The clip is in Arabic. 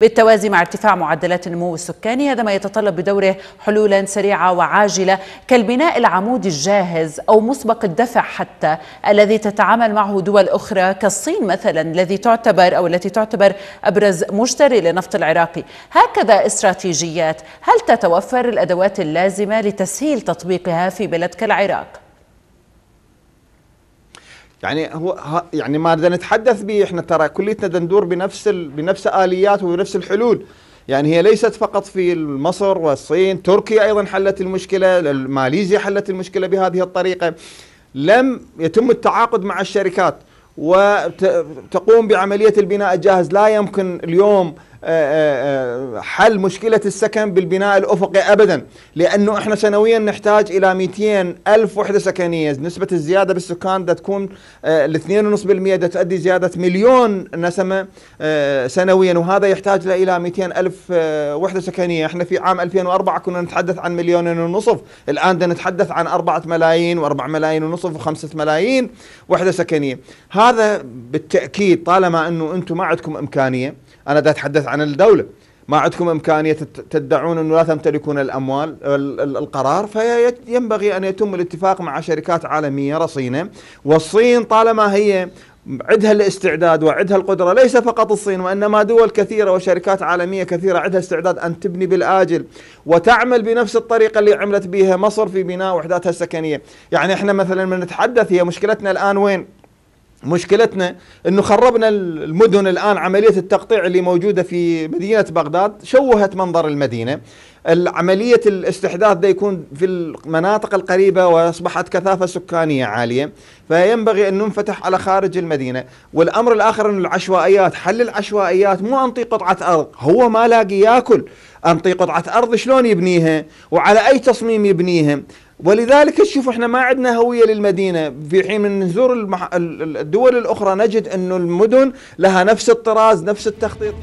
بالتوازي مع ارتفاع معدلات النمو السكاني هذا ما يتطلب بدوره حلولا سريعة وعاجلة كالبناء العمودي الجاهز أو مسبق الدفع حتى الذي تتعامل معه دول أخرى كالصين مثلا الذي تعتبر أو التي تعتبر أبرز مشتري للنفط العراقي هكذا استراتيجيات هل تتوفر الأدوات اللازمة لتسهيل تطبيقها في بلد كالعراق؟ يعني هو يعني ما نتحدث به احنا ترى كليتنا ندور بنفس بنفس اليات وبنفس الحلول يعني هي ليست فقط في مصر والصين تركيا ايضا حلت المشكله ماليزيا حلت المشكله بهذه الطريقه لم يتم التعاقد مع الشركات وتقوم بعمليه البناء الجاهز لا يمكن اليوم آه، آه، آه، حل مشكلة السكن بالبناء الأفقي أبدا لأنه إحنا سنويا نحتاج إلى 200 ألف وحدة سكنية نسبة الزيادة بالسكان دا تكون ل 2.5% دا تؤدي زيادة مليون نسمة سنويا وهذا يحتاج إلى 200 ألف وحدة سكنية إحنا في عام 2004 كنا نتحدث عن مليونين ونصف الآن دا نتحدث عن 4 ملايين و4 ملايين ونصف و5 ملايين وحدة سكنية هذا بالتأكيد طالما أنه أنتم ما عندكم إمكانية أنا دا أتحدث عن عن الدولة ما عندكم إمكانية تدعون أنه لا تمتلكون الأموال القرار فينبغي أن يتم الاتفاق مع شركات عالمية رصينة والصين طالما هي عندها الاستعداد وعندها القدره ليس فقط الصين وانما دول كثيره وشركات عالميه كثيره عندها استعداد ان تبني بالاجل وتعمل بنفس الطريقه اللي عملت بها مصر في بناء وحداتها السكنيه، يعني احنا مثلا من نتحدث هي مشكلتنا الان وين؟ مشكلتنا انه خربنا المدن الان عمليه التقطيع اللي موجوده في مدينه بغداد شوهت منظر المدينه عمليه الاستحداث ده يكون في المناطق القريبه واصبحت كثافه سكانيه عاليه فينبغي ان ننفتح على خارج المدينه والامر الاخر انه العشوائيات حل العشوائيات مو انطي قطعه ارض هو ما لاقي ياكل انطي قطعه ارض شلون يبنيها وعلى اي تصميم يبنيها ولذلك شوف احنا ما عندنا هويه للمدينه في حين من نزور المح... الدول الاخرى نجد انه المدن لها نفس الطراز نفس التخطيط